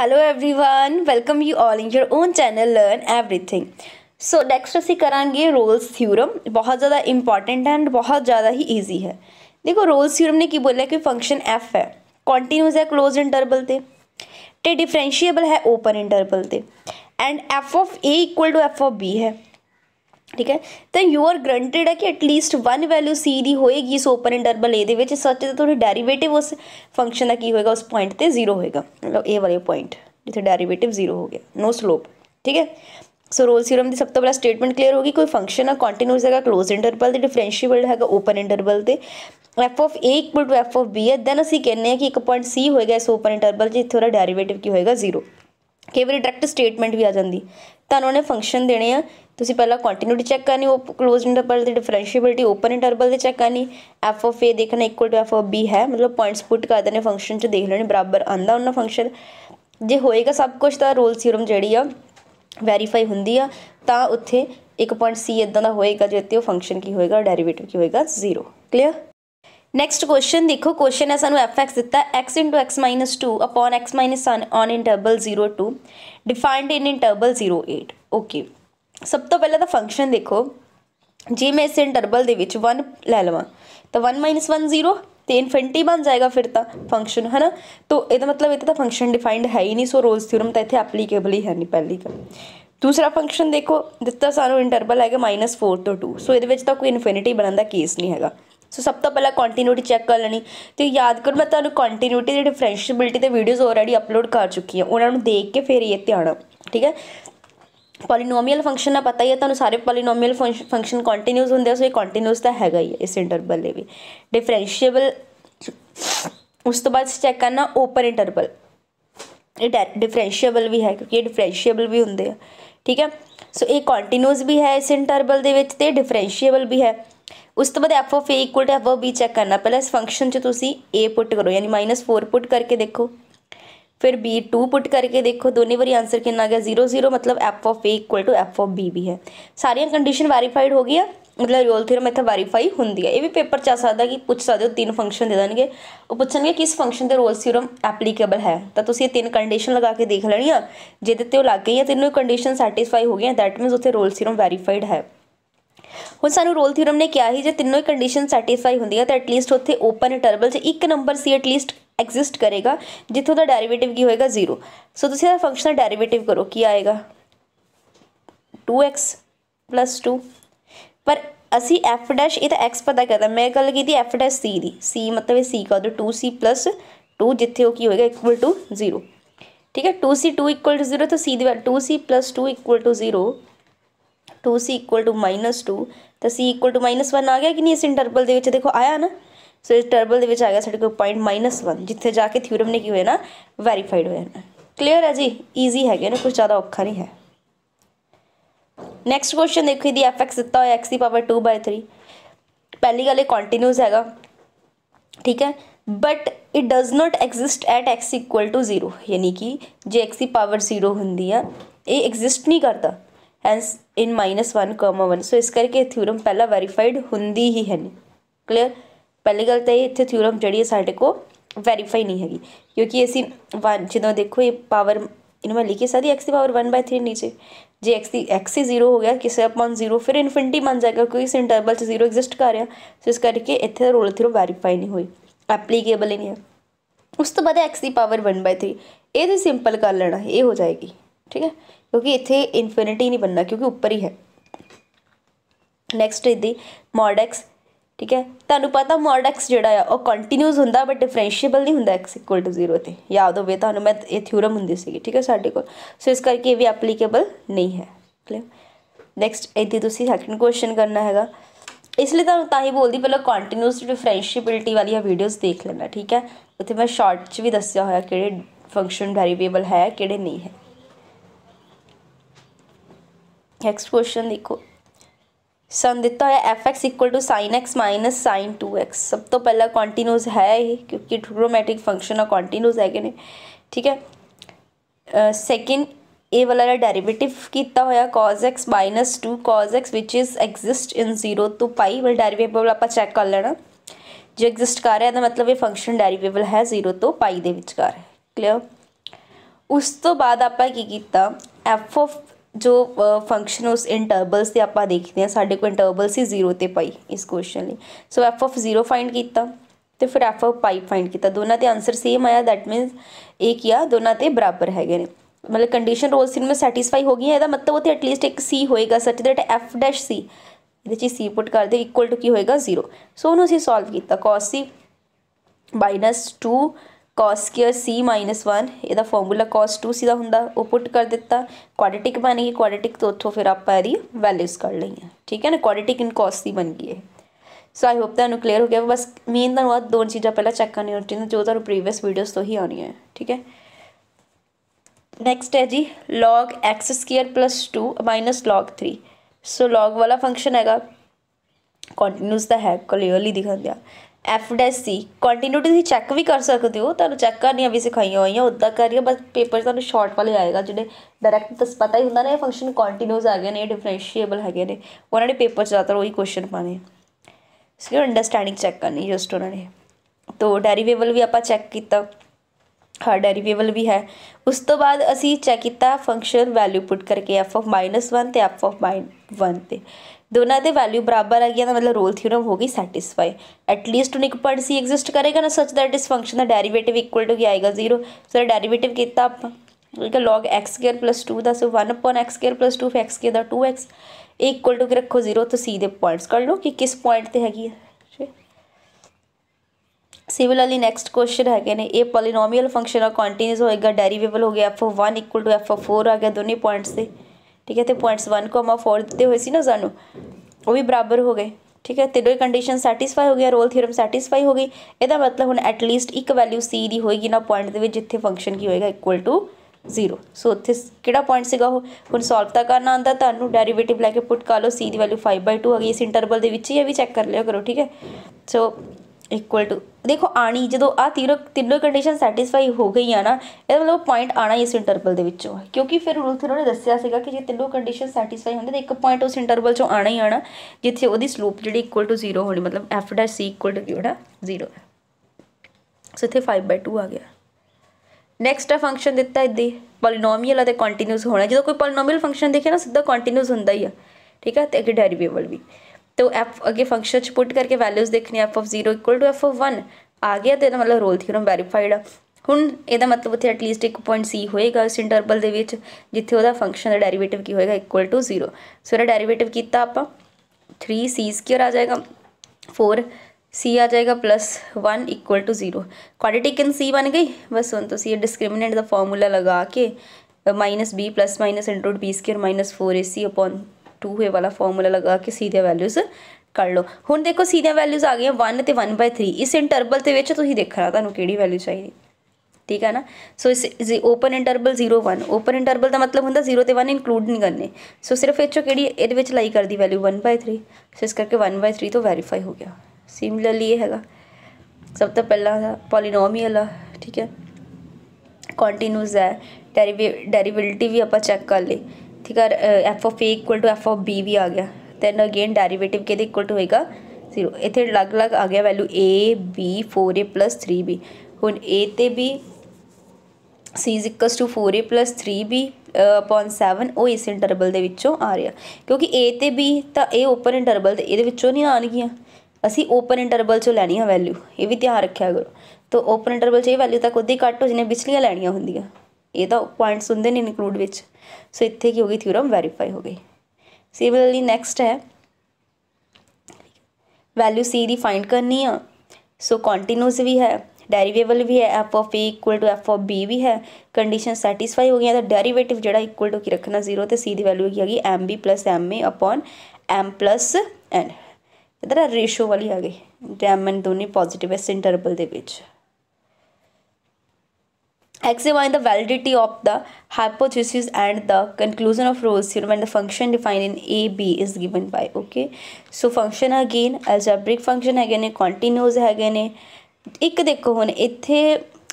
hello every one welcome you all in your own channel learn everything so next असी करा roles theorem बहुत ज़्यादा important है and बहुत ज़्यादा ही ईजी है देखो रोल्स थ्यूरम ने की बोला कि फंक्शन एफ है कॉन्टीन्यूज है क्लोज इंटरवल ते डिफरेंशिएबल है ओपन इंटरबल ते and F of A equal to F of B है ਠੀਕ ਹੈ ਤਾਂ ਯੂ ਆਰ ਗਰੰਟਡ ਹੈ ਕਿ ਐਟਲੀਸਟ ਵਨ ਵੈਲਿਊ ਸੀ ਦੀ ਹੋਏਗੀ ਇਸ ਓਪਨ ਇੰਟਰਵਲ ਏ ਦੇ ਵਿੱਚ ਸੱਚ ਤੇ ਤੁਹਾਡਾ ਡੈਰੀਵੇਟਿਵ ਉਸ ਫੰਕਸ਼ਨ ਦਾ ਕੀ ਹੋਏਗਾ ਉਸ ਪੁਆਇੰਟ ਤੇ ਜ਼ੀਰੋ ਹੋਏਗਾ ਮਤਲਬ ਇਹ ਵਾਲੇ ਪੁਆਇੰਟ ਜਿੱਥੇ ਡੈਰੀਵੇਟਿਵ ਜ਼ੀਰੋ ਹੋ ਗਿਆ ਨੋ ਸਲੋਪ ਠੀਕ ਹੈ ਸੋ ਰੋਲ ਥਿਓਰਮ ਦੀ ਸਭ ਤੋਂ ਪਹਿਲਾਂ ਸਟੇਟਮੈਂਟ ਕਲੀਅਰ ਹੋ ਗਈ ਕੋਈ ਫੰਕਸ਼ਨ ਆ ਕੰਟੀਨਿਊਸ ਹੈਗਾ ক্লোਜ਼ ਇੰਟਰਵਲ ਤੇ ਡਿਫਰੈਂਸ਼ੀਏਬਲ ਹੈਗਾ ਓਪਨ ਇੰਟਰਵਲ ਤੇ f of a equal to f of b ਹੈ ਦੈਨ ਅਸੀਂ ਕਹਿੰਨੇ ਆ ਕਿ ਇੱਕ ਪੁਆਇੰਟ c ਹੋਏਗਾ ਇਸ ਓਪਨ ਇੰਟਰਵਲ ਜਿੱਥੇ ਉਹਦਾ ਡੈਰੀਵੇਟਿਵ ਕੀ ਹੋਏਗਾ ਜ਼ੀਰੋ ਕੇਵਰੀ ਡਾਇਰੈਕਟ ਸਟੇਟਮੈਂਟ ਵੀ ਆ ਜਾਂਦੀ ਤਾਂ ਉਹਨੇ ਫੰਕਸ਼ਨ ਦੇਣੇ ਆ ਤੁਸੀਂ ਪਹਿਲਾਂ ਕੰਟੀਨਿਊਟੀ ਚੈੱਕ ਕਰਨੀ ਉਹ ক্লোਜ਼ਡ ਇੰਟਰਵਲ ਦੀ ਡਿਫਰੈਂਸ਼ੀਏਬਿਲਟੀ ਓਪਨ ਇੰਟਰਵਲ ਦੀ ਚੈੱਕ ਕਰਨੀ ਐਫ ਆਫ ਏ ਦੇਖਣਾ equal to F of B ਹੈ ਮਤਲਬ ਪੁਆਇੰਟਸ ਪੁੱਟ ਕਰ ਦੇਣੇ ਫੰਕਸ਼ਨ 'ਚ ਦੇਖ ਲੈਣੇ ਬਰਾਬਰ ਆਂਦਾ ਉਹਨਾਂ ਫੰਕਸ਼ਨ ਜੇ ਹੋਏਗਾ ਸਭ ਕੁਝ ਤਾਂ ਰੋਲ ਥਿਓਰਮ ਜਿਹੜੀ ਆ ਵੈਰੀਫਾਈ ਹੁੰਦੀ ਆ ਤਾਂ ਉੱਥੇ ਇੱਕ ਪੁਆਇੰਟ ਸੀ ਇਦਾਂ ਦਾ ਹੋਏਗਾ ਜੇ ਤੇ ਉਹ ਫੰਕਸ਼ਨ ਕੀ ਹੋਏਗਾ ਡੈਰੀਵੇਟਿਵ ਕੀ ਹੋਏਗਾ ਜ਼ੀਰੋ ਕਲੀਅਰ ਨੈਕਸਟ ਕੁਐਸਚਨ ਦੇਖੋ ਕੁਐਸਚਨ ਹੈ ਸਾਨੂੰ fx ਦਿੱਤਾ x x 2 upon x 1 on interval 0 2 defined in interval 0 8 okay ਸਭ ਤੋਂ ਪਹਿਲਾਂ ਤਾਂ ਫੰਕਸ਼ਨ ਦੇਖੋ ਜੇ ਮੈਂ ਇਸ ਇੰਟਰਵਲ ਦੇ ਵਿੱਚ 1 ਲੈ ਲਵਾਂ ਤਾਂ 1 1 0 ਤੇ ਇਨਫਿਨਿਟੀ ਬਣ ਜਾਏਗਾ ਫਿਰ ਤਾਂ ਫੰਕਸ਼ਨ ਹਨਾ ਤਾਂ ਇਹਦਾ ਮਤਲਬ ਇਹ ਤਾਂ ਫੰਕਸ਼ਨ ਡਿਫਾਈਨਡ ਹੈ ਹੀ ਨਹੀਂ ਸੋ ਰੋਲਸ ਥਿਉਰਮ ਤਾਂ ਇੱਥੇ ਐਪਲੀਕੇਬਲ ਹੀ ਹੈ ਨਹੀਂ ਪਹਿਲੀ ਗੱਲ ਦੂਸਰਾ ਫੰਕਸ਼ਨ ਦੇਖੋ ਦਿੱਤਾ ਸਾਨੂੰ ਇੰਟਰਵਲ ਹੈਗਾ -4 ਤੋਂ 2 ਸੋ ਇਹਦੇ ਵਿੱਚ ਤਾਂ ਕੋਈ ਇਨਫਿਨਿਟੀ ਬਣਨ ਦਾ ਕੇਸ ਨਹੀਂ ਹੈਗਾ ਸੋ ਸਭ ਤੋਂ ਪਹਿਲਾਂ ਕੰਟੀਨਿਊਟੀ ਚੈੱਕ ਕਰ ਲੈਣੀ ਤੇ ਯਾਦ ਕਰ ਮੈਂ ਤੁਹਾਨੂੰ ਕੰਟੀਨਿਊਟੀ ਦੇ ਡਿਫਰੈਂਸ਼ੀਬਿਲਟੀ ਤੇ ਵੀਡੀਓਜ਼ ਆਲਰੇਡੀ ਅਪਲੋਡ ਕਰ ਚੁੱਕੀ ਹਾਂ ਉਹਨਾਂ ਨੂੰ ਦੇਖ ਕੇ ਫਿਰ ਇਹ ਧਿਆਨ ਆਣਾ ਠੀਕ ਹੈ ਪੋਲੀਨੋਮੀਅਲ ਫੰਕਸ਼ਨ ਦਾ ਪਤਾ ਹੀ ਹੈ ਤੁਹਾਨੂੰ ਸਾਰੇ ਪੋਲੀਨੋਮੀਅਲ ਫੰਕਸ਼ਨ ਕੰਟੀਨਿਊਸ ਹੁੰਦੇ ਆ ਸੋ ਇਹ ਕੰਟੀਨਿਊਸ ਤਾਂ ਹੈਗਾ ਹੀ ਇਸ ਇੰਟਰਵਲ ਦੇ ਵੀ ਡਿਫਰੈਂਸ਼ੀਏਬਲ ਉਸ ਤੋਂ ਬਾਅਦ ਚੈੱਕ ਕਰਨਾ ਓਪਨ ਇੰਟਰਵਲ ਇਹ ਡਿਫਰੈਂਸ਼ੀਏਬਲ ਵੀ ਹੈ ਕਿਉਂਕਿ ਇਹ ਡਿਫਰੈਂਸ਼ੀਏਬਲ ਵੀ ਹੁੰਦੇ ਆ ਠੀਕ ਹੈ ਸੋ ਇਹ ਕੰਟੀਨਿਊਸ ਵੀ ਹੈ ਇਸ ਇੰਟਰਵਲ ਦੇ ਵਿੱਚ ਤੇ ਡਿਫਰੈਂਸ਼ੀਏਬਲ ਵੀ ਹੈ ਉਸ ਤੋਂ ਬਾਅਦ f(a) f(b) ਚੈੱਕ ਕਰਨਾ ਪਹਿਲਾਂ ਇਸ ਫੰਕਸ਼ਨ 'ਚ ਤੁਸੀਂ a ਪੁੱਟ ਕਰੋ ਯਾਨੀ -4 ਪੁੱਟ ਕਰਕੇ ਦੇਖੋ ਫਿਰ b 2 ਪੁੱਟ ਕਰਕੇ ਦੇਖੋ ਦੋਨੇ ਵਾਰੀ ਆਨਸਰ ਕਿੰਨਾ आ गया 0 जीरो मतलब F of A equal to F of ਸਾਰੀਆਂ ਕੰਡੀਸ਼ਨ ਵੈਰੀਫਾਈਡ ਹੋ ਗਈਆਂ ਮਤਲਬ ਰੋਲ ਥਿਰਮ ਇੱਥੇ ਵੈਰੀਫਾਈ ਹੁੰਦੀ ਹੈ ਇਹ ਵੀ ਪੇਪਰ ਚ ਆ ਸਕਦਾ ਕਿ ਪੁੱਛ ਸਕਦੇ ਹੋ ਤਿੰਨ ਫੰਕਸ਼ਨ ਦੇ ਦੇਣਗੇ ਉਹ ਪੁੱਛਣਗੇ ਕਿਸ ਫੰਕਸ਼ਨ ਤੇ ਰੋਲ ਥਿਰਮ ਐਪਲੀਕੇਬਲ ਹੈ ਤਾਂ ਤੁਸੀਂ ਇਹ ਤਿੰਨ ਕੰਡੀਸ਼ਨ ਲਗਾ ਕੇ ਦੇਖ ਲੈਣੀ ਆ ਜੇ ਦਿੱਤੇ ਉਹ ਲੱਗ ਗਈਆਂ ਤਿੰਨੋਂ ਕੰਡੀਸ਼ਨ ਸੈਟੀਸਫਾਈ ਹੋ ਗਈਆਂ ਦੈਟ ਮੀਨਸ ਉੱਥੇ ਰੋਲ ਥਿਰਮ ਵੈਰੀਫਾਈਡ ਹੈ ਹੁਣ ਸਾਨੂੰ ਰੋਲ ਥਿਓਰਮ ਨੇ ਕਿਹਾ ਹੀ ਜੇ ਤਿੰਨੋਂ ਹੀ ਕੰਡੀਸ਼ਨ ਸੈਟੀਸਫਾਈ ਹੁੰਦੀਆਂ ਤਾਂ ਐਟਲੀਸਟ ਉੱਥੇ ਓਪਨ ਇੰਟਰਵਲ 'ਚ ਇੱਕ ਨੰਬਰ ਸੀ ਐਟਲੀਸਟ ਐਗਜ਼ਿਸਟ ਕਰੇਗਾ ਜਿੱਥੋਂ ਦਾ ਡੈਰੀਵੇਟਿਵ ਕੀ ਹੋਏਗਾ 0 ਸੋ ਤੁਸੀਂ ਇਹਦਾ ਫੰਕਸ਼ਨ ਦਾ ਡੈਰੀਵੇਟਿਵ ਕਰੋ ਕੀ ਆਏਗਾ 2x 2 ਪਰ ਅਸੀਂ f' ਇਹ ਤਾਂ x ਪਤਾ ਕਰਦਾ ਮੈਂ ਗੱਲ ਕੀਤੀ f' c ਦੀ c ਮਤਲਬ ਇਹ c ਕਾ ਦੋ 2c 2 ਜਿੱਥੇ ਉਹ ਕੀ ਹੋਏਗਾ ਇਕੁਅਲ ਟੂ 0 ਠੀਕ ਹੈ 2c 2 0 ਤਾਂ c ਦੀ value 2c 2 0 2c equal to -2 ਤਾਂ c ਇਕੁਅਲ ਟੂ -1 ਆ ਗਿਆ ਕਿ ਨਹੀਂ ਇਸ ਇੰਟਰਵਲ ਦੇ ਵਿੱਚ ਦੇਖੋ ਆਇਆ ਨਾ ਸੋ ਇਸ ਇੰਟਰਵਲ ਦੇ ਵਿੱਚ ਆ ਗਿਆ ਸਾਡੇ ਕੋਲ ਪੁਆਇੰਟ -1 ਜਿੱਥੇ ਜਾ ਕੇ ਥਿਊਰਮ ਨੇ ਕੀ ਹੋਇਆ ਨਾ ਵੈਰੀਫਾਈਡ ਹੋਇਆ ਨਾ ਕਲੀਅਰ ਹੈ ਜੀ ਈਜ਼ੀ ਹੈਗੇ ਨੇ ਕੁਝ ਜ਼ਿਆਦਾ ਔਖਾ ਨਹੀਂ ਹੈ ਨੈਕਸਟ ਕੁਐਸਚਨ ਦੇਖੋ ਇਹਦੀ fx ਦਿੱਤਾ ਹੋਇਆ x ਦੀ ਪਾਵਰ 2/3 ਪਹਿਲੀ ਗੱਲ ਇਹ ਕੰਟੀਨਿਊਸ ਹੈਗਾ ਠੀਕ ਹੈ but it does not exist at x 0 ਯਾਨੀ ਕਿ ਜੇ x ਦੀ ਪਾਵਰ 0 ਹੁੰਦੀ ਆ ਇਹ ਐਗਜ਼ਿਸਟ ਨਹੀਂ ਕਰਦਾ ਹੈਂਸ ਇਨ 1 ਸੋ ਇਸ ਕਰਕੇ ਇਹ ਥਿਊਰਮ ਪਹਿਲਾਂ ਵੈਰੀਫਾਈਡ ਹੁੰਦੀ ਹੀ ਹੈ ਨਹੀਂ ਕਲੀਅਰ ਪਹਿਲੀ ਗੱਲ ਤਾਂ ਇਹ ਇੱਥੇ ਥਿਊਰਮ ਜਿਹੜੀ ਹੈ ਸਾਡੇ ਕੋ ਵੈਰੀਫਾਈ ਨਹੀਂ ਹੈਗੀ ਕਿਉਂਕਿ ਅਸੀਂ 1 ਜਦੋਂ ਦੇਖੋ ਇਹ ਪਾਵਰ ਇਹਨੂੰ ਮੈਂ ਲਿਖੀ ਸਕਦੀ x ਦੀ ਪਾਵਰ 1/3 ਨੀਚੇ ਜੇ x ਦੀ x ਹੀ 0 ਹੋ ਗਿਆ ਕਿਸੇ ਅਪਨ 0 ਫਿਰ ਇਨਫਿਨਿਟੀ ਬਣ ਜਾਏਗਾ ਕਿਉਂਕਿ ਇਸ ਇੰਟਰਵਲ 'ਚ 0 ਐਗਜ਼ਿਸਟ ਕਰ ਰਿਹਾ ਸੋ ਇਸ ਕਰਕੇ ਇੱਥੇ ਦਾ ਰੂਲ ਥਿਊਰਮ ਵੈਰੀਫਾਈ ਨਹੀਂ ਹੋਈ ਐਪਲੀਕੇਬਲ ਹੀ ਨਹੀਂ ਹੈ ਉਸ ਤੋਂ ਬਾਅਦ x ਦੀ ਪਾਵਰ 1/3 ਇਹ ਤੇ ਸਿੰਪਲ ਕਰ ਲੈਣਾ ਇਹ ਹੋ ਜਾਏਗੀ ਠੀਕ ਹੈ ਕਿਉਂਕਿ ਇੱਥੇ ਇਨਫਿਨਿਟੀ ਨਹੀਂ ਬੰਨਣਾ ਕਿਉਂਕਿ ਉੱਪਰ ਹੀ ਹੈ ਨੈਕਸਟ ਇਹਦੀ ਮੋਡ ਠੀਕ ਹੈ ਤੁਹਾਨੂੰ ਪਤਾ ਮੋਡ ਜਿਹੜਾ ਆ ਉਹ ਕੰਟੀਨਿਊਸ ਹੁੰਦਾ ਬਟ ਡਿਫਰੈਂਸ਼ੀਏਬਲ ਨਹੀਂ ਹੁੰਦਾ x 0 ਤੇ ਯਾਦ ਹੋਵੇ ਤੁਹਾਨੂੰ ਮੈਂ ਇਹ ਥਿਉਰਮ ਹੁੰਦੀ ਸੀਗੀ ਠੀਕ ਹੈ ਸਾਡੇ ਕੋਲ ਸੋ ਇਸ ਕਰਕੇ ਇਹ ਵੀ ਐਪਲੀਕੇਬਲ ਨਹੀਂ ਹੈ ਕਲੀਅਰ ਨੈਕਸਟ ਇਹਦੀ ਤੁਸੀਂ ਸੈਕੰਡ ਕੁਐਸਚਨ ਕਰਨਾ ਹੈਗਾ ਇਸ ਲਈ ਤੁਹਾਨੂੰ ਤਾਂ ਹੀ ਬੋਲਦੀ ਪਹਿਲਾਂ ਕੰਟੀਨਿਊਸ ਡਿਫਰੈਂਸ਼ੀਏਬਿਲਟੀ ਵਾਲੀਆਂ ਵੀਡੀਓਜ਼ ਦੇਖ ਲੈਣਾ ਠੀਕ ਹੈ ਉੱਥੇ ਮੈਂ ਸ਼ਾਰਟ 'ਚ ਵੀ ਦੱਸਿਆ ਹੋਇਆ ਕਿਹੜੇ ਫੰਕਸ਼ਨ ਵੈਰੀਏਬਲ ਹੈ ਕਿਹੜੇ ਨਹੀਂ ਹੈ ਨੈਕਸਟ ਕੁਐਸਚਨ ਦੇਖੋ ਸਾਨੂੰ ਦਿੱਤਾ ਹੋਇਆ f(x) sin(x) sin2x ਸਭ ਤੋਂ ਪਹਿਲਾਂ ਕੰਟੀਨਿਊਸ ਹੈ ਇਹ ਕਿਉਂਕਿ ਟ੍ਰਿਗਨੋਮੈਟ੍ਰਿਕ ਫੰਕਸ਼ਨ ਆ ਕੰਟੀਨਿਊਸ ਹੈਗੇ ਨੇ ਠੀਕ ਹੈ ਸੈਕਿੰਡ ਇਹ ਵਾਲਾ ਜਿਹੜਾ ਡੈਰੀਵੇਟਿਵ ਕੀਤਾ ਹੋਇਆ cos x 2 cos x which is exist in 0 to pi ਵਾਲਾ ਡੈਰੀਵੇਟਿਵ ਆਪਾਂ ਚੈੱਕ ਕਰ ਲੈਣਾ ਜੇ ਐਗਜ਼ਿਸਟ ਕਰ ਰਿਹਾ ਤਾਂ ਮਤਲਬ ਇਹ ਫੰਕਸ਼ਨ ਡੈਰੀਵੇਟਿਵ ਹੈ 0 ਤੋਂ pi ਦੇ ਵਿਚਕਾਰ ਕਲੀਅਰ ਉਸ ਤੋਂ ਬਾਅਦ ਆਪਾਂ ਕੀ ਕੀਤਾ f of ਜੋ ਫੰਕਸ਼ਨ ਉਸ ਇੰਟਰਵਲਸ ਤੇ ਆਪਾਂ ਦੇਖਦੇ ਆ ਸਾਡੇ ਕੋਲ ਇੰਟਰਵਲ ਸੀ 0 ਤੇ ਪਾਈ ਇਸ ਕੁਐਸਚਨ ਲਈ ਸੋ f ਆਫ 0 ਫਾਈਂਡ ਕੀਤਾ ਤੇ ਫਿਰ f ਆਫ ਪਾਈ ਫਾਈਂਡ ਕੀਤਾ ਦੋਨਾਂ ਦੇ ਆਨਸਰ ਸੇਮ ਆਇਆ ਦੈਟ ਮੀਨਸ ਇਹ ਕੀਆ ਦੋਨਾਂ ਤੇ ਬਰਾਬਰ ਹੈਗੇ ਨੇ ਮਤਲਬ ਕੰਡੀਸ਼ਨ ਰੋਲਸ ਇਨ ਮੇ ਸੈਟੀਸਫਾਈ ਹੋ ਗਈ ਹੈ ਇਹਦਾ ਮਤਲਬ ਉਥੇ ਐਟਲੀਸਟ ਇੱਕ c ਹੋਏਗਾ ਸੱਚ ਦੈਟ f ਡੈਸ਼ c ਇਹਦੇ ਚ c ਪੁੱਟ ਕਰਦੇ ਇਕੁਅਲ ਟੂ ਕੀ ਹੋਏਗਾ 0 ਸੋ ਉਹਨੂੰ ਅਸੀਂ ਸੋਲਵ ਕੀਤਾ cos c 2 cos square c minus 1 ਇਹਦਾ ਫਾਰਮੂਲਾ cos 2c ਦਾ ਹੁੰਦਾ ਉਹ ਪੁੱਟ ਕਰ ਦਿੱਤਾ ਕੁਆਡ੍ਰੈਟਿਕ ਗਈ ਕੁਆਡ੍ਰੈਟਿਕ ਤੋਂ ਉੱਥੋਂ ਫਿਰ ਆਪਾਂ ਇਹਦੀ ਵੈਲਿਊਜ਼ ਕੱਢ ਲਈਆਂ ਠੀਕ ਹੈ ਨਾ ਕੁਆਡ੍ਰੈਟਿਕ ਇਨ cos ਦੀ ਬਣ ਗਈ ਇਹ ਸੋ ਆਈ ਹੋਪ ਤੁਹਾਨੂੰ ਕਲੀਅਰ ਹੋ ਗਿਆ ਬਸ ਮੇਨ ਤਾਂ ਉਹ ਦੋ ਚੀਜ਼ਾਂ ਪਹਿਲਾਂ ਚੈੱਕ ਕਰਨੀ ਹੋਣੀ ਚਾਹੀਦੀ ਜੋ ਤੁਹਾਨੂੰ ਪ੍ਰੀਵੀਅਸ ਵੀਡੀਓਜ਼ ਤੋਂ ਹੀ ਆਉਣੀ ਹੈ ਠੀਕ ਹੈ ਨੈਕਸਟ ਹੈ ਜੀ log x² 2 log 3 so log ਵਾਲਾ ਫੰਕਸ਼ਨ ਹੈਗਾ ਕੰਟੀਨਿਊਸ ਦਾ ਹੈ ਕਲੀਅਰਲੀ ਦਿਖਾਉਂਦਾ ਸੀ ਕੰਟੀਨਿਊਟੀ ਤੁਸੀਂ ਚੈੱਕ ਵੀ ਕਰ ਸਕਦੇ ਹੋ ਤੁਹਾਨੂੰ ਚੈੱਕ ਕਰਨੀਆਂ ਵੀ ਸਿਖਾਈਆਂ ਹੋਈਆਂ ਉਦਾਂ ਕਰੀਏ ਬਸ ਪੇਪਰ ਤੁਹਾਨੂੰ ਸ਼ਾਰਟ ਵਾਲੇ ਆਏਗਾ ਜਿਹੜੇ ਡਾਇਰੈਕਟ ਤਸ ਪਤਾ ਹੀ ਹੁੰਦਾ ਨਾ ਇਹ ਫੰਕਸ਼ਨ ਕੰਟੀਨਿਊਸ ਆ ਗਏ ਨੇ ਡਿਫਰੈਂਸ਼ੀਏਬਲ ਹੈਗੇ ਨੇ ਉਹਨਾਂ ਨੇ ਪੇਪਰ ਜ਼ਿਆਦਾਤਰ ਉਹੀ ਕੁਐਸਚਨ ਪਾਣੇ ਸਿਰ ਅੰਡਰਸਟੈਂਡਿੰਗ ਚੈੱਕ ਕਰਨੀ ਜਸਟ ਉਹਨਾਂ ਨੇ ਤੋਂ ਡੈਰੀਵੇਬਲ ਵੀ ਆਪਾਂ ਚੈੱਕ ਕੀਤਾ ਡੈਰੀਵੇਬਲ ਵੀ ਹੈ ਉਸ ਤੋਂ ਬਾਅਦ ਅਸੀਂ ਚੈੱਕ ਕੀਤਾ ਫੰਕਸ਼ਨ ਵੈਲਿਊ ਪੁੱਟ ਕਰਕੇ f of -1 ਤੇ f of -1 ਤੇ ਦੋਨਾਂ ਦੇ ਵੈਲਿਊ ਬਰਾਬਰ ਆ ਗਿਆ ਤਾਂ ਮਤਲਬ ਰੋਲ ਥਿਓਰਮ ਹੋ ਗਈ ਸੈਟੀਸਫਾਈ ਐਟ ਲੀਸਟ ਉਹਨ ਇੱਕ ਪੁਆਇੰਟ ਸੀ ਐਗਜ਼ਿਸਟ ਕਰੇਗਾ ਨਾ ਸੱਚ ਦੈਟ ਇਸ ਫੰਕਸ਼ਨ ਦਾ ਡੈਰੀਵੇਟਿਵ ਇਕੁਅਲ ਟੂ ਕੀ ਆਏਗਾ 0 ਸੋ ਡੈਰੀਵੇਟਿਵ ਕੀਤਾ ਆਪਾਂ ਠੀਕ ਹੈ log x² 2 ਦਾ ਸੋ 1/x² 2 ਫਿਰ x the 2x equal to ਰੱਖੋ 0 ਤੋਂ c ਦੇ ਪੁਆਇੰਟਸ ਕਰ ਲਓ ਕਿ ਕਿਸ ਪੁਆਇੰਟ ਤੇ ਹੈਗੀ ਹੈ ਸਿਮਿਲਰਲੀ ਨੈਕਸਟ ਕੁਐਸਚਨ ਹੈਗੇ ਨੇ ਇਹ ਪੋਲੀਨੋਮੀਅਲ ਫੰਕਸ਼ਨ ਆ ਕੰਟੀਨਿਊਸ ਹੋਏਗਾ ਡੈਰੀਵੇਬਲ ਹੋ ਗਿਆ f1 ਇਕੁਅਲ ਟੂ f4 ਆ ਗਿਆ ਦੋਨੇ ਪੁਆਇੰਟਸ ਤੇ ਠੀਕ ਹੈ ਤੇ ਪੁਆਇੰਟਸ 1, 4 ਦਿੱਤੇ ਹੋਏ ਸੀ ਨਾ ਸਾਨੂੰ ਉਹ ਵੀ ਬਰਾਬਰ ਹੋ ਗਏ ਠੀਕ ਹੈ ਤਿੰਨੋਂ ਕੰਡੀਸ਼ਨ ਸੈਟੀਸਫਾਈ ਹੋ ਗਿਆ ਰੋਲ ਥਿਓਰਮ ਸੈਟੀਸਫਾਈ ਹੋ ਗਈ ਇਹਦਾ ਮਤਲਬ ਹੁਣ ਐਟ ਲੀਸਟ ਇੱਕ ਵੈਲਿਊ c ਦੀ ਹੋਏਗੀ ਨਾ ਪੁਆਇੰਟ ਦੇ ਵਿੱਚ ਜਿੱਥੇ ਫੰਕਸ਼ਨ ਕੀ ਹੋਏਗਾ ਇਕੁਅਲ ਟੂ 0 ਸੋ ਉੱਥੇ ਕਿਹੜਾ ਪੁਆਇੰਟ ਸੀਗਾ ਉਹ ਹੁਣ ਸੋਲਵ ਤਾਂ ਕਰਨਾ ਆਂਦਾ ਤੁਹਾਨੂੰ ਡੈਰੀਵੇਟਿਵ ਲੈ ਕੇ ਪੁੱਟ ਕਰ ਲਓ c ਦੀ ਵੈਲਿਊ 5/2 ਆ ਗਈ ਇਸ ਇੰਟਰਵਲ ਦੇ ਵਿੱਚ ਹੀ ਇਹ ਵੀ ਚੈੱਕ ਕਰ ਲਿਓ ਕਰੋ ਠੀਕ ਹੈ ਸੋ ਇਕੁਅਲ ਟੂ ਦੇਖੋ ਆਣੀ ਜਦੋਂ ਆ ਤੀਰੋ ਤਿੰਨੋਂ ਕੰਡੀਸ਼ਨ ਸੈਟੀਸਫਾਈ ਹੋ ਗਈ ਆ ਨਾ ਇਹਦਾ ਮਤਲਬ ਪੁਆਇੰਟ ਆਣਾ ਇਸ ਇੰਟਰਵਲ ਦੇ ਵਿੱਚੋਂ ਕਿਉਂਕਿ ਫਿਰ ਰੂਲ ਥਿਰੋ ਨੇ ਦੱਸਿਆ ਸੀਗਾ ਕਿ ਜੇ ਤਿੰਨੋਂ ਕੰਡੀਸ਼ਨ ਸੈਟੀਸਫਾਈ ਹੁੰਦੇ ਤਾਂ ਇੱਕ ਪੁਆਇੰਟ ਉਸ ਇੰਟਰਵਲ ਚੋਂ ਆਣਾ ਹੀ ਆਣਾ ਜਿੱਥੇ ਉਹਦੀ ਸਲੋਪ ਜਿਹੜੀ ਇਕੁਅਲ ਟੂ 0 ਹੋਣੀ ਮਤਲਬ f dash c equal to ਜਿਹੜਾ 0 ਹੈ ਸੋ ਇੱਥੇ 5/2 ਆ ਗਿਆ ਨੈਕਸਟ ਆ ਫੰਕਸ਼ਨ ਦਿੱਤਾ ਇੱਦੀ ਪੋਲੀਨੋਮੀਅਲ ਅਤੇ ਕੰਟੀਨਿਊਸ ਹੋਣਾ ਜਦੋਂ ਕੋਈ ਪੋਲੀਨੋਮੀਅਲ ਫੰਕਸ਼ਨ ਦੇਖਿਆ ਨਾ ਸਿੱਧਾ ਕੰਟੀਨਿਊਸ ਹੁੰਦਾ ਹੀ ਆ ਠੀਕ ਆ ਤੇ ਅਗੇ ਡੈਰੀਵੇਬਲ ਵੀ तो एफ अगे फंक्शन च पुट करके वैल्यूज देखनी F of zero equal to F of one ਆ ਗਿਆ ਤੇ ਇਹਦਾ ਮਤਲਬ ਰੋਲ ਥਿਓਰਮ ਵੈਰੀਫਾਈਡ ਆ ਹੁਣ ਇਹਦਾ ਮਤਲਬ ਉੱਥੇ ਐਟਲੀਸਟ ਇੱਕ ਪੁਆਇੰਟ ਸੀ ਹੋਏਗਾ ਉਸ ਇੰਟਰਵਲ ਦੇ ਵਿੱਚ ਜਿੱਥੇ ਉਹਦਾ ਫੰਕਸ਼ਨ ਦਾ ਡੈਰੀਵੇਟਿਵ ਕੀ ਹੋਏਗਾ ਇਕੁਅਲ ਟੂ 0 ਸੋ ਇਹਦਾ ਡੈਰੀਵੇਟਿਵ ਕੀਤਾ ਆਪਾਂ 3c ਸਕੁਅਰ ਆ ਜਾਏਗਾ 4 c ਆ ਜਾਏਗਾ plus 1 equal to 0 quadratic in c ਬਣ ਗਈ ਬਸ ਹੁਣ ਤੁਸੀਂ ਇਹ ਡਿਸਕ੍ਰਿਮੀਨੈਂਟ ਦਾ ਫਾਰਮੂਲਾ ਲਗਾ ਕੇ -b +- √b2 - 4ac 2 ਇਹ ਵਾਲਾ ਫਾਰਮੂਲਾ ਲਗਾ ਕੇ ਸੀ ਦੀਆਂ ਵੈਲਿਊਜ਼ ਕਰ ਲਓ ਹੁਣ ਦੇਖੋ ਸੀ ਦੀਆਂ ਵੈਲਿਊਜ਼ ਆ ਗਈਆਂ 1 ਤੇ 1/3 ਇਸ ਇੰਟਰਵਲ ਦੇ ਵਿੱਚ ਤੁਸੀਂ ਦੇਖਣਾ ਤੁਹਾਨੂੰ ਕਿਹੜੀ ਵੈਲਿਊ ਚਾਹੀਦੀ ਠੀਕ ਹੈ ਨਾ ਸੋ ਇਸ ਜੀ ਓਪਨ ਇੰਟਰਵਲ 0 1 ਓਪਨ ਇੰਟਰਵਲ ਦਾ ਮਤਲਬ ਹੁੰਦਾ 0 ਤੇ 1 ਇਨਕਲੂਡ ਨਹੀਂ ਕਰਨੇ ਸੋ ਸਿਰਫ ਇਹ ਚੋਂ ਕਿਹੜੀ ਇਹਦੇ ਵਿੱਚ ਲਾਈ ਕਰਦੀ ਵੈਲਿਊ 1/3 ਸੋ ਇਸ ਕਰਕੇ 1/3 ਤੋਂ ਵੈਰੀਫਾਈ ਹੋ ਗਿਆ ਸਿਮਿਲਰਲੀ ਇਹ ਹੈਗਾ ਸਭ ਤੋਂ ਪਹਿਲਾਂ ਪੋਲੀਨੋਮੀਅਲ ਆ ਠੀਕ ਹੈ ਕੰਟੀਨਿਊਸ ਹੈ ਡੈਰੀਵੇਟਿਵ ਵੀ ਆਪਾਂ ਚੈੱਕ ਕਰ ਲਈ ਠੀਕਰ ਹੈ f of a equal to f of b ਵੀ ਆ ਗਿਆ ਦੈਨ ਅਗੇਨ ਡੈਰੀਵੇਟਿਵ ਕਿਹਦੇ ਇਕੁਅਲ ਟੂ ਹੋਏਗਾ 0 ਇੱਥੇ ਅਲੱਗ-ਅਲੱਗ ਆ ਗਿਆ value a b 4a 3b ਹੁਣ a ਤੇ b c 4a 3b upon 7 ਉਹ ਇਸ ਇੰਟਰਵਲ ਦੇ ਵਿੱਚੋਂ ਆ ਰਿਹਾ ਕਿਉਂਕਿ a ਤੇ b ਤਾਂ ਇਹ ਓਪਨ ਇੰਟਰਵਲ ਦੇ ਇਹਦੇ ਵਿੱਚੋਂ ਨਹੀਂ ਆਣਗੀਆਂ ਅਸੀਂ ਓਪਨ ਇੰਟਰਵਲ ਚੋਂ ਲੈਣੀ ਆ ਵੈਲਿਊ ਇਹ ਵੀ ਧਿਆਨ ਰੱਖਿਆ ਕਰੋ ਤਾਂ ਓਪਨ ਇੰਟਰਵਲ 'ਚ ਇਹ ਵੈਲਿਊ ਤਾਂ ਖੁਦ ਹੀ ਕੱਟ ਹੋ ਜਿਹਨੇ ਵਿਚਲੀਆਂ ਲੈਣੀਆਂ ਹੁੰਦੀਆਂ ਇਹ ਤਾਂ ਪੁਆਇੰਟਸ ਹੁੰਦੇ ਨੇ ਇਨਕਲੂਡ ਵਿੱਚ ਸੋ ਇੱਥੇ ਕੀ ਹੋ ਗਈ ਥਿਉਰਮ ਵੈਰੀਫਾਈ ਹੋ ਗਈ ਸਿਮਿਲਰਲੀ ਨੈਕਸਟ ਹੈ ਵੈਲਿਊ ਸੀ ਦੀ ਫਾਈਂਡ ਕਰਨੀ ਆ ਸੋ ਕੰਟੀਨਿਊਸ ਵੀ ਹੈ ਡੈਰੀਵੇਬਲ ਵੀ ਹੈ f of a equal to f of b ਵੀ ਹੈ ਕੰਡੀਸ਼ਨ ਸੈਟੀਸਫਾਈ ਹੋ ਗਈਆਂ ਤਾਂ ਡੈਰੀਵੇਟਿਵ ਜਿਹੜਾ ਇਕੁਅਲ ਟੂ ਕੀ ਰੱਖਣਾ 0 ਤੇ c ਦੀ ਵੈਲਿਊ ਕੀ ਗਈ mb ma upon m n ਇਧਰ ਰੇਸ਼ੋ ਵਾਲੀ ਆ ਗਈ ਡੈਮਨ ਦੋਨੇ ਪੋਜ਼ਿਟਿਵ ਐਸ ਇੰਟਰਵਲ ਦੇ ਵਿੱਚ examine the validity of the hypothesis and the conclusion of Rolle's theorem and the function defined in a b is given by okay so function again algebraic function again, continuous ਹੈਗੇ ਨੇ ਇੱਕ ਦੇਖੋ ਹੁਣ ਇੱਥੇ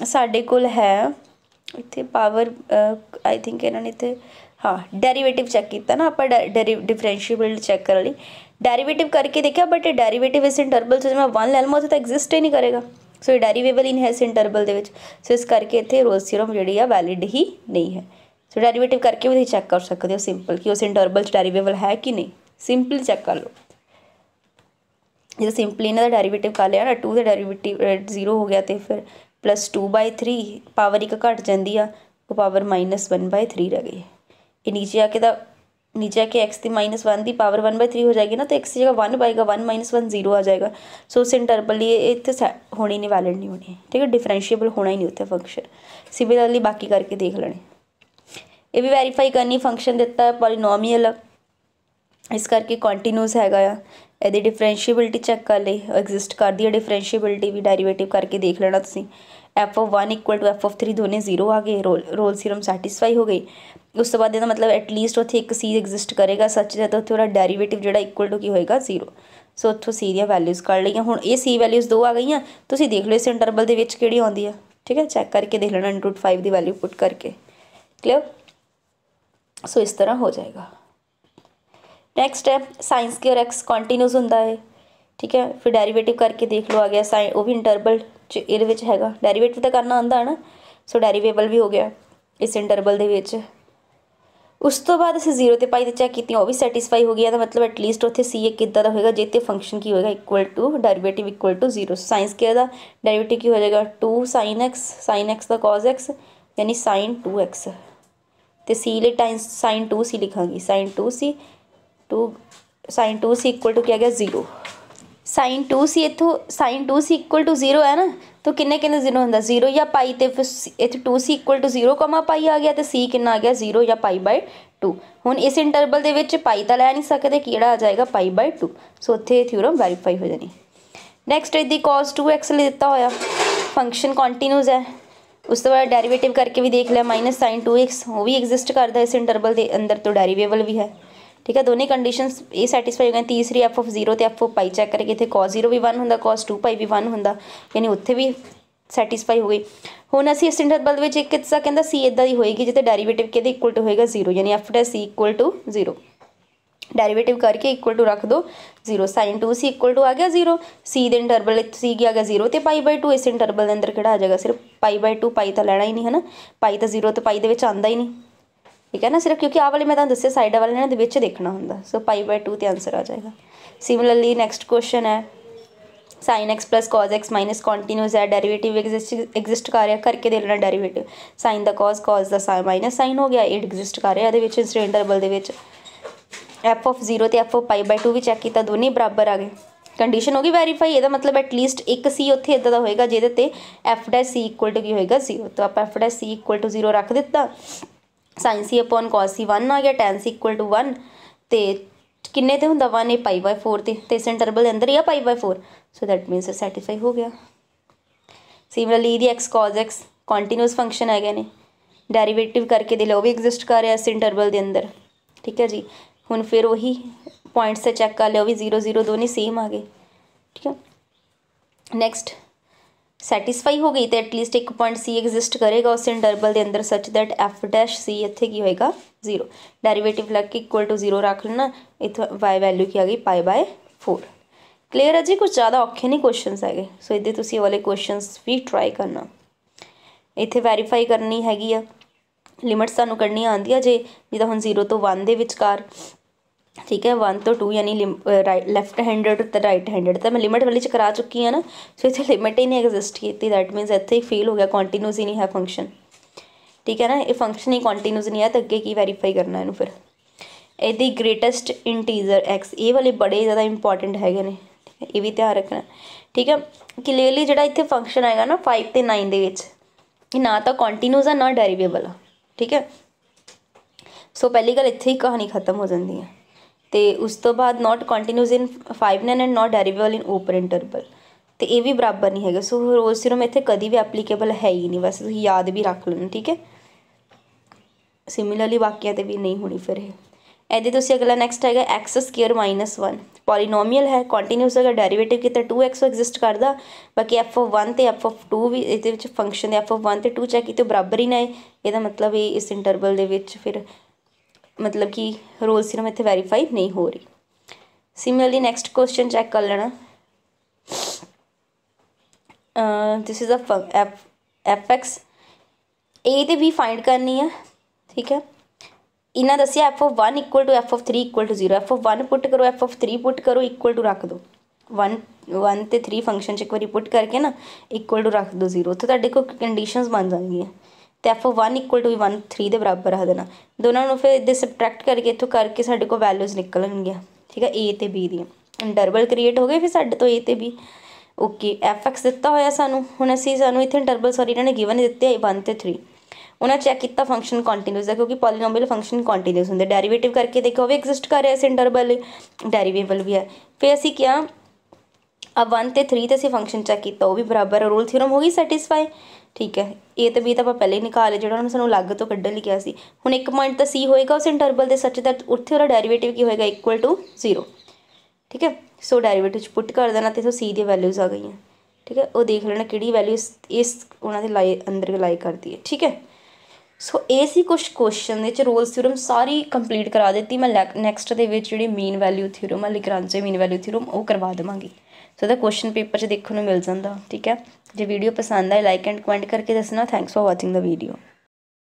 ਸਾਡੇ ਕੋਲ ਹੈ ਇੱਥੇ ਪਾਵਰ ਆਈ ਥਿੰਕ ਇਹਨਾਂ ਨੇ ਇੱਥੇ ਹਾਂ ਡੈਰੀਵੇਟਿਵ ਚੈੱਕ ਕੀਤਾ ਨਾ ਆਪਾਂ ਡਿਫਰੈਂਸ਼ੀਏਬਲ ਚੈੱਕ ਕਰਨ ਲਈ ਡੈਰੀਵੇਟਿਵ ਕਰਕੇ ਦੇਖਿਆ ਬਟ ਡੈਰੀਵੇਟਿਵ ਇਸ ਇੰਟਰਵਲ 'ਚ ਮੈਂ 1 ਲੈ ਲਵਾਂ ਉੱਥੇ ਤਾਂ ਐਗਜ਼ਿਸਟ ਹੀ ਨਹੀਂ ਕਰੇਗਾ ਸੋ ਇਹ ਡੈਰੀਵੇਬਲ ਇਨ ਹੈਸ ਇੰਟਰਵਲ ਦੇ ਵਿੱਚ ਸੋ ਇਸ ਕਰਕੇ ਇੱਥੇ ਰੋਜ਼ ਥਿਓਰਮ ਜਿਹੜੀ ਆ ਵੈਲਿਡ ਹੀ ਨਹੀਂ ਹੈ ਸੋ ਡੈਰੀਵੇਟਿਵ ਕਰਕੇ ਵੀ ਤੁਸੀਂ ਚੈੱਕ ਕਰ ਸਕਦੇ ਹੋ ਸਿੰਪਲ ਕਿ ਉਸ ਇੰਟਰਵਲ 'ਚ ਡੈਰੀਵੇਬਲ ਹੈ ਕਿ ਨਹੀਂ ਸਿੰਪਲ ਚੈੱਕ ਕਰ ਲਓ ਜੇ ਸਿੰਪਲੀ ਇਹਨਾਂ ਦਾ ਡੈਰੀਵੇਟਿਵ ਕਰ ਲਿਆ ਨਾ 2 ਦਾ ਡੈਰੀਵੇਟਿਵ 0 ਹੋ ਗਿਆ ਤੇ ਫਿਰ +2/3 ਪਾਵਰ ਇੱਕ ਘਟ ਜਾਂਦੀ ਆ ਉਹ ਪਾਵਰ -1/3 ਰਹਿ ਗਈ ਇਹ ਨੀਚੇ ਆ ਕੇ ਤਾਂ नीचे आके एक्स की माइनस वन की पावर वन बाय थ्री हो जाएगी ना तो एक्स जगह वन पाएगा वन माइनस वन जीरो आ जाएगा सो उस इंटरबल ये इतने सै होनी नहीं वैलिड नहीं होनी ठीक है डिफरेंशिएबल होना ही नहीं उतना फंक्शन सिमिलरली बाकी करके देख लेने ये भी वेरीफाई करनी फंक्शन देता है पॉलीनोमियल इस करके कॉन्टीन्यूस हैगा ये डिफरेंशिएबिलिटी चेक कर ली एग्जिस्ट कर दी डिफरेंशिएबिलिटी भी डेरीवेटिव करके देख लेना F of one equal to F of three दोने जीरो आ गए रोल रोल सीरम सैटिस्फाई हो गई ਉਸ ਤੋਂ ਬਾਅਦ ਇਹਦਾ ਮਤਲਬ ਐਟਲੀਸਟ ਉੱਥੇ ਇੱਕ ਸੀ ਐਗਜ਼ਿਸਟ ਕਰੇਗਾ ਸੱਚ ਦਾ ਤਾਂ ਉੱਥੇ ਉਹਦਾ ਡੈਰੀਵੇਟਿਵ ਜਿਹੜਾ ਇਕੁਅਲ ਟੂ ਕੀ ਹੋਏਗਾ ਜ਼ੀਰੋ ਸੋ ਉੱਥੋਂ ਸੀ ਦੀਆਂ ਵੈਲਿਊਜ਼ ਕੱਢ ਲਈਆਂ ਹੁਣ ਇਹ ਸੀ ਵੈਲਿਊਜ਼ ਦੋ ਆ ਗਈਆਂ ਤੁਸੀਂ ਦੇਖ ਲਓ ਇਸ ਇੰਟਰਵਲ ਦੇ ਵਿੱਚ ਕਿਹੜੀ ਆਉਂਦੀ ਆ ਠੀਕ ਹੈ ਚੈੱਕ ਕਰਕੇ ਦੇਖ ਲੈਣਾ 1.5 ਦੀ ਵੈਲਿਊ ਪੁੱਟ ਕਰਕੇ क्लियर सो so, इस तरह हो जाएगा नेक्स्ट है साइंस के और एक्स कॉन्टीन्यूस होंगे है ਠੀਕ ਹੈ ਫਿਰ ਡੈਰੀਵੇਟਿਵ ਕਰਕੇ ਦੇਖ ਲਓ ਆ ਗਿਆ ਸਾਈਨ ਉਹ ਵੀ ਇੰਟਰਵਲ ਚ ਇਹਦੇ ਵਿੱਚ ਹੈਗਾ ਡੈਰੀਵੇਟਿਵ ਤਾਂ ਕਰਨਾ ਆਉਂਦਾ ਹਨ ਨਾ ਸੋ ਡੈਰੀਵੇਬਲ ਵੀ ਹੋ ਗਿਆ ਇਸ ਇੰਟਰਵਲ ਦੇ ਵਿੱਚ ਉਸ ਤੋਂ ਬਾਅਦ ਅਸੀਂ ਜ਼ੀਰੋ ਤੇ ਪਾਈ ਤੇ ਚੈੱਕ ਕੀਤੀ ਉਹ ਵੀ ਸੈਟੀਸਫਾਈ ਹੋ ਗਿਆ ਤਾਂ ਮਤਲਬ ਐਟ ਲੀਸਟ ਉੱਥੇ ਸੀ ਇਹ ਕਿੱਦਾਂ ਦਾ ਹੋਏਗਾ ਜੇ ਤੇ ਫੰਕਸ਼ਨ ਕੀ ਹੋਏਗਾ equal to derivative equal to zero sine ਕੇ ਦਾ ਡੈਰੀਵੇਟਿਵ ਕੀ ਹੋ ਜਾਏਗਾ 2 ਸਾਈਨ x ਸਾਈਨ x ਦਾ ਕੋਸ x ਯਾਨੀ 2 2x ਤੇ c ਲਈ ਟਾਈਮ ਸਾਈਨ 2c ਲਿਖਾਂਗੀ sin 2c 2 2 2c equal to ਕੀ ਆ ਗਿਆ 0 sin 2 ਸੀ ਇੱਥੋਂ sin 2 ਸੀ ਇਕੁਅਲ ਟੂ 0 ਹੈ ਨਾ ਤਾਂ ਕਿੰਨੇ ਕਿੰਨੇ ਜ਼ੀਰੋ ਹੁੰਦਾ 0 ਜਾਂ ਪਾਈ ਤੇ ਫਿਰ ਇੱਥੇ 2 ਸੀ ਇਕੁਅਲ ਟੂ 0 ਕਮਾ ਪਾਈ ਆ ਗਿਆ ਤੇ c ਕਿੰਨਾ ਆ ਗਿਆ 0 ਜਾਂ ਪਾਈ ਬਾਈ 2 ਹੁਣ ਇਸ ਇੰਟਰਵਲ ਦੇ ਵਿੱਚ ਪਾਈ ਤਾਂ ਲੈ ਨਹੀਂ ਸਕਦੇ ਕਿਹੜਾ ਆ ਜਾਏਗਾ ਪਾਈ ਬਾਈ 2 ਸੋ ਉੱਥੇ ਥਿਉਰਮ ਥਿਊਰਮ ਵੈਰੀਫਾਈ ਹੋ ਜਾਣੀ ਨੈਕਸਟ ਇਹਦੀ cos 2x ਲਈ ਦਿੱਤਾ ਹੋਇਆ ਫੰਕਸ਼ਨ ਕੰਟੀਨਿਊਸ ਹੈ ਉਸ ਤੋਂ ਬਾਅਦ ਡੈਰੀਵੇਟਿਵ ਕਰਕੇ ਵੀ ਦੇਖ ਲਿਆ sin 2x ਉਹ ਵੀ ਐਗਜ਼ਿਸਟ ਕਰਦਾ ਇਸ ਇੰਟਰਵਲ ਦੇ ਅੰਦਰ ਤੋਂ ਡੈਰੀਵੇਬਲ ਵੀ ਹੈ ਠੀਕ ਹੈ ਦੋਨੇ ਕੰਡੀਸ਼ਨਸ ਇਹ ਸੈਟੀਸਫਾਈ ਹੋ ਗਏ ਤੀਸਰੀ f ਆਫ 0 ਤੇ f ਆਫ pi ਚੈੱਕ ਕਰਕੇ ਇੱਥੇ cos 0 ਵੀ 1 ਹੁੰਦਾ cos 2 ਵੀ 1 ਹੁੰਦਾ ਯਾਨੀ ਉੱਥੇ ਵੀ ਸੈਟੀਸਫਾਈ ਹੋ ਗਈ ਹੁਣ ਅਸੀਂ ਇਸ ਇੰਟਰਵਲ ਦੇ ਵਿੱਚ ਇੱਕ ਕਿੱਸਾ ਕਹਿੰਦਾ c ਇਦਾਂ ਦੀ ਹੋਏਗੀ ਜਿੱਤੇ ਡੈਰੀਵੇਟਿਵ ਕਿਹਦੇ ਇਕੁਅਲ ਟੂ ਹੋਏਗਾ 0 ਯਾਨੀ f' c equal to 0 derivative ਕਰਕੇ ਇਕੁਅਲ ਟੂ ਰੱਖ ਦੋ 0 sin 2c ਇਕੁਅਲ ਟੂ ਆ ਗਿਆ 0 c ਦੇ ਇੰਟਰਵਲ ਵਿੱਚ c ਗਿਆ ਗਿਆ 0 ਤੇ π 2 ਇਸ ਇੰਟਰਵਲ ਦੇ ਅੰਦਰ ਕਿਹੜਾ ਆ ਜਾਏਗਾ ਸਿਰਫ π 2 π ਤਾਂ ਲੈਣਾ ਹੀ ਨਹੀਂ ਹੈ ਨਾ ਤਾਂ 0 ਤੇ π ਦੇ ਵਿੱਚ ਆਂਦਾ ਹੀ ਨਹੀਂ ਠੀਕ ਹੈ ਨਾ ਸਿਰਫ ਕਿਉਂਕਿ ਆਹ ਵਾਲੇ ਮੈਂ ਤੁਹਾਨੂੰ ਦੱਸਿਆ ਸਾਈਡ ਵਾਲੇ ਇਹਨਾਂ ਦੇ ਵਿੱਚ ਦੇਖਣਾ ਹੁੰਦਾ ਸੋ ਪਾਈ ਬਾਈ 2 ਤੇ ਆਨਸਰ ਆ ਜਾਏਗਾ ਸਿਮਿਲਰਲੀ ਨੈਕਸਟ ਕੁਐਸਚਨ ਹੈ sin x cos x continuous ਹੈ ਡੈਰੀਵੇਟਿਵ ਐਗਜ਼ਿਸਟ ਕਰ ਰਿਹਾ ਕਰਕੇ ਦੇ ਲੈਣਾ ਡੈਰੀਵੇਟਿਵ sin ਦਾ cos cos ਦਾ sin sin ਹੋ ਗਿਆ ਇਹ ਐਗਜ਼ਿਸਟ ਕਰ ਰਿਹਾ ਇਹਦੇ ਵਿੱਚ ਇਨਸੀਡੈਂਟ ਡਬਲ ਦੇ ਵਿੱਚ f of 0 ਤੇ f of pi by 2 ਵੀ ਚੈੱਕ ਕੀਤਾ ਦੋਨੇ ਬਰਾਬਰ ਆ ਗਏ ਕੰਡੀਸ਼ਨ ਹੋ ਗਈ ਵੈਰੀਫਾਈ ਇਹਦਾ ਮਤਲਬ ਐਟ ਲੀਸਟ ਇੱਕ c ਉੱਥੇ ਇਦਾਂ ਦਾ ਹੋਏਗਾ ਜਿਹਦੇ ਤੇ f'c ਇਕੁਅਲ ਟੂ ਕੀ ਹੋਏਗਾ 0 ਤਾਂ ਆਪਾਂ f'c ਇਕੁਅਲ ਟੂ 0 ਰੱਖ ਦਿੱਤਾ sin c upon cos c 1 ਆ ਗਿਆ tan c 1 ਤੇ ਕਿੰਨੇ ਤੇ ਹੁੰਦਾ 1 ਇਹ ਪਾਈ ਬਾਈ 4 ਤੇ ਤੇ ਇਸ ਇੰਟਰਵਲ ਦੇ ਅੰਦਰ ਹੀ ਆ pi by 4 so that means satisfy ਹੋ ਗਿਆ ਸਿਮਿਲਰਲੀ ਇਹਦੀ x cos x continuous function ਹੈਗੇ ਨੇ ਡੈਰੀਵੇਟਿਵ ਕਰਕੇ ਦੇ ਲੋ ਵੀ ਐਗਜ਼ਿਸਟ ਕਰ ਰਿਹਾ ਇਸ ਇੰਟਰਵਲ ਦੇ ਅੰਦਰ ਠੀਕ ਹੈ ਜੀ ਹੁਣ ਫਿਰ ਉਹੀ ਪੁਆਇੰਟਸ ਤੇ ਚੈੱਕ ਕਰ ਲਿਓ ਵੀ 0 0 ਦੋਨੇ ਸੇਮ ਆ ਗਏ ਠੀਕ ਹੈ ਨੈਕਸਟ ਸੈਟੀਸਫਾਈ ਹੋ ਗਈ ਤੇ ਐਟਲੀਸਟ ਇੱਕ ਪੁਆਇੰਟ ਸੀ ਐਗਜ਼ਿਸਟ ਕਰੇਗਾ ਉਸ ਇੰਟਰਵਲ ਦੇ ਅੰਦਰ ਸੱਚ ਦੈਟ ਐਫ ਡੈਸ਼ ਸੀ ਇੱਥੇ ਕੀ ਹੋਏਗਾ 0 ਡੈਰੀਵੇਟਿਵ ਲੱਗ ਕੇ ਇਕੁਅਲ ਟੂ 0 ਰੱਖ ਲੈਣਾ ਇਥੇ y ਵੈਲਿਊ ਕੀ ਆ ਗਈ ਪਾਈ ਬਾਈ 4 ਕਲੀਅਰ ਹੈ ਜੀ ਕੁਝ ਜ਼ਿਆਦਾ ਔਖੇ ਨਹੀਂ ਕੁਐਸਚਨਸ ਹੈਗੇ ਸੋ ਇਹਦੇ ਤੁਸੀਂ ਵਾਲੇ ਕੁਐਸਚਨਸ ਵੀ ਟਰਾਈ ਕਰਨਾ ਇੱਥੇ ਵੈਰੀਫਾਈ ਕਰਨੀ ਹੈਗੀ ਆ ਲਿਮਿਟਸ ਸਾਨੂੰ ਕੱਢਣੀ ਆਉਂਦੀ ਆ ਜੇ ਜਿਹਦਾ ਹੁਣ 0 ਤੋਂ 1 ਦੇ ਵਿਚਕਾਰ ਠੀਕ ਹੈ 1 ਤੋਂ 2 ਯਾਨੀ ਲੈਫਟ ਹੈਂਡਡ ਤੇ ਰਾਈਟ ਹੈਂਡਡ ਤਾਂ ਮੈਂ ਲਿਮਿਟ ਵਾਲੀ ਚ ਕਰਾ ਚੁੱਕੀ ਹਾਂ ਨਾ ਸੋ ਇੱਥੇ ਲਿਮਿਟ ਹੀ ਨਹੀਂ ਐਗਜ਼ਿਸਟ ਕੀਤੀ ਦੈਟ ਮੀਨਸ ਇੱਥੇ ਹੀ ਫੇਲ ਹੋ ਗਿਆ ਕੰਟੀਨਿਊਸ ਹੀ ਨਹੀਂ ਹੈ ਫੰਕਸ਼ਨ ਠੀਕ ਹੈ ਨਾ ਇਹ ਫੰਕਸ਼ਨ ਹੀ ਕੰਟੀਨਿਊਸ ਨਹੀਂ ਹੈ ਤਾਂ ਅੱਗੇ ਕੀ ਵੈਰੀਫਾਈ ਕਰਨਾ ਇਹਨੂੰ ਫਿਰ ਇਹਦੀ ਗ੍ਰੇਟੈਸਟ ਇੰਟੀਜ਼ਰ x ਇਹ ਵਾਲੇ ਬੜੇ ਜ਼ਿਆਦਾ ਇੰਪੋਰਟੈਂਟ ਹੈਗੇ ਨੇ ਠੀਕ ਹੈ ਇਹ ਵੀ ਧਿਆਨ ਰੱਖਣਾ ਠੀਕ ਹੈ ਕਲੀਅਰਲੀ ਜਿਹੜਾ ਇੱਥੇ ਫੰਕਸ਼ਨ ਆਏਗਾ ਨਾ 5 ਤੇ 9 ਦੇ ਵਿੱਚ ਇਹ ਨਾ ਤਾਂ ਕੰਟੀਨਿਊਸ ਆ ਨਾ ਡੈਰੀਵੇਬਲ ਆ ਠੀਕ ਹੈ ਸੋ ਪਹਿਲੀ ਗੱਲ ਇੱਥੇ ਹੀ ਕਹਾਣੀ ਖਤਮ ਹੋ ਜਾਂਦੀ ਹੈ ਤੇ ਉਸ ਤੋਂ ਬਾਅਦ not continuous in 5 none and not derivable in open interval ਤੇ ਇਹ ਵੀ ਬਰਾਬਰ ਨਹੀਂ ਹੈਗਾ ਸੋ ਰੋਜ਼ ਸਿਰਮ ਇੱਥੇ ਕਦੀ ਵੀ ਐਪਲੀਕੇਬਲ ਹੈ ਹੀ ਨਹੀਂ ਬਸ ਤੁਸੀਂ ਯਾਦ ਵੀ ਰੱਖ ਲੈਣਾ ਠੀਕ ਹੈ ਸਿਮਿਲਰਲੀ ਬਾਕੀਆਂ ਤੇ ਵੀ ਨਹੀਂ ਹੋਣੀ ਫਿਰ ਇਹ ਇਹਦੇ ਤੁਸੀਂ ਅਗਲਾ ਨੈਕਸਟ ਹੈਗਾ x ਸਕੁਅਰ -1 ਪੋਲੀਨੋਮੀਅਲ ਹੈ ਕੰਟੀਨਿਊਸ ਹੈਗਾ ਡੈਰੀਵੇਟਿਵ ਕਿਤੇ 2x ਐਗਜ਼ਿਸਟ ਕਰਦਾ ਬਾਕੀ f(1) ਤੇ f(2) ਵੀ ਇਹਦੇ ਵਿੱਚ ਫੰਕਸ਼ਨ ਦੇ f(1) ਤੇ 2 ਚੈੱਕ ਕੀਤੇ ਬਰਾਬਰ ਹੀ ਨਹੀਂ ਇਹਦਾ ਮਤਲਬ ਇਹ ਇਸ ਇੰਟਰਵਲ ਦੇ ਵਿੱਚ ਫਿਰ ਮਤਲਬ ਕਿ ਰੋਲ ਸਿਰਮ ਇੱਥੇ ਵੈਰੀਫਾਈ ਨਹੀਂ ਹੋ ਰਹੀ ਸਿਮਿਲਰਲੀ ਨੈਕਸਟ ਕੁਐਸਚਨ ਚੈੱਕ ਕਰ ਲੈਣਾ this is a F F X a ਤੇ b ਫਾਈਂਡ ਕਰਨੀ ਆ ਠੀਕ ਹੈ ਇਹਨਾਂ ਦੱਸਿਆ f of 1 equal to f of 3 equal to 0 f of 1 put ਕਰੋ f ਆਫ 3 ਪੁੱਟ ਕਰੋ ਇਕੁਅਲ ਟੂ ਰੱਖ ਦਿਓ 1 1 ਤੇ 3 ਫੰਕਸ਼ਨ ਚ ਇੱਕ ਵਾਰੀ ਪੁੱਟ ਕਰਕੇ ਨਾ ਇਕੁਅਲ ਟੂ ਰੱਖ ਦਿਓ 0 ਉੱਥੇ ਤੁਹਾਡੇ ਕੋਲ ਕੰਡੀਸ਼ਨਸ ਬਣ ਜਾਣਗੀਆਂ ਤੇ f1 1 3 ਦੇ ਬਰਾਬਰ ਆ ਦੇਣਾ ਦੋਨਾਂ ਨੂੰ ਫਿਰ ਇਹਦੇ ਸਬਟ੍ਰੈਕਟ ਕਰਕੇ ਇਥੋਂ ਕਰਕੇ ਸਾਡੇ ਕੋਲ ਵੈਲਿਊਜ਼ ਨਿਕਲਣਗੀਆਂ ਠੀਕ ਹੈ a ਤੇ b ਦੀਆਂ ਇੰਟਰਵਲ ਕ੍ਰੀਏਟ ਹੋ ਗਏ ਫਿਰ ਸਾਡੇ ਤੋਂ a ਤੇ b ਓਕੇ fx ਦਿੱਤਾ ਹੋਇਆ ਸਾਨੂੰ ਹੁਣ ਅਸੀਂ ਸਾਨੂੰ ਇੱਥੇ ਇੰਟਰਵਲ ਸੌਰੀ ਇਹਨਾਂ ਨੇ ਗਿਵਨ ਦਿੱਤੇ ਆ 1 ਤੇ 3 ਉਹਨਾਂ ਚੈੱਕ ਕੀਤਾ ਫੰਕਸ਼ਨ ਕੰਟੀਨਿਊਸ ਹੈ ਕਿਉਂਕਿ ਪੋਲੀਨੋਮੀਅਲ ਫੰਕਸ਼ਨ ਕੰਟੀਨਿਊਸ ਹੁੰਦੇ ਡੈਰੀਵੇਟਿਵ ਕਰਕੇ ਦੇਖੋ ਉਹ ਵੀ ਐਗਜ਼ਿਸਟ ਕਰ ਰਿਹਾ ਸੀ ਇੰਟਰਵਲ ਡੈਰੀਵੇਬਲ ਵੀ ਹੈ ਫਿਰ ਅਸੀਂ ਕਿਹਾ ਅਬ 1 ਤੇ 3 ਤੇ ਅਸੀਂ ਫੰਕਸ਼ਨ ਚੈੱਕ ਕੀਤਾ ਉਹ ਵੀ ਬਰਾਬਰ ਰੂਲ ਥਿਓਰਮ ਹੋ ਗਈ ਸੈਟੀਸਫਾਈ ਠੀਕ ਹੈ a ਤੇ b ਤਾਂ ਆਪਾਂ ਪਹਿਲੇ ਹੀ ਨਿਕਾਲੇ ਜਿਹੜਾ ਉਹਨਾਂ ਨੂੰ ਸਾਨੂੰ ਅਲੱਗ ਤੋਂ ਕੱਢਣ ਲਈ ਕਿਹਾ ਸੀ ਹੁਣ ਇੱਕ ਪੁਆਇੰਟ ਤਾਂ c ਹੋਏਗਾ ਉਸ ਇੰਟਰਵਲ ਦੇ ਸੱਚ ਤਾਂ ਉੱਥੇ ਉਹਦਾ ਡੈਰੀਵੇਟਿਵ ਕੀ ਹੋਏਗਾ ਇਕੁਅਲ ਟੂ 0 ਠੀਕ ਹੈ ਸੋ ਡੈਰੀਵੇਟਿਵ ਚ ਪੁੱਟ ਕਰ ਦੇਣਾ ਤੇ ਸੋ c ਦੀ ਵੈਲਿਊਜ਼ ਆ ਗਈਆਂ ਠੀਕ ਹੈ ਉਹ ਦੇਖ ਲੈਣਾ ਕਿਹੜੀ ਵੈਲਿਊ ਇਸ ਉਹਨਾਂ ਦੇ ਲਾਈ ਅੰਦਰ ਲਾਈ ਕਰਦੀ ਹੈ ਠੀਕ ਹੈ ਸੋ ਇਹ ਸੀ ਕੁਝ ਕੁਐਸਚਨ ਦੇ ਚ ਰੋਲ ਥਿਉਰਮ ਸਾਰੀ ਕੰਪਲੀਟ ਕਰਾ ਦਿੱਤੀ ਮੈਂ ਨੈਕਸਟ ਦੇ ਵਿੱਚ ਜਿਹੜੀ ਮੀਨ ਵੈਲਿਊ ਥਿਉਰਮ ਆ ਲਿਗਰਾਂਜੇ ਮੀਨ ਵੈਲਿਊ ਥਿਉਰਮ ਉਹ ਕਰਵਾ ਦਵਾਂਗੀ ਸੋ ਦਾ ਕੁਐਸਚਨ ਪੇਪਰ 'ਚ ਦੇਖਣ ਨੂੰ ਮਿਲ ਜਾਂਦਾ ਠੀਕ ਹੈ ਜੇ ਵੀਡੀਓ ਪਸੰਦ ਆਏ ਲਾਈਕ ਐਂਡ ਕਮੈਂਟ ਕਰਕੇ ਦੱਸਣਾ ਥੈਂਕਸ ਫॉर ਵਾਚਿੰਗ ਦਾ ਵੀਡੀਓ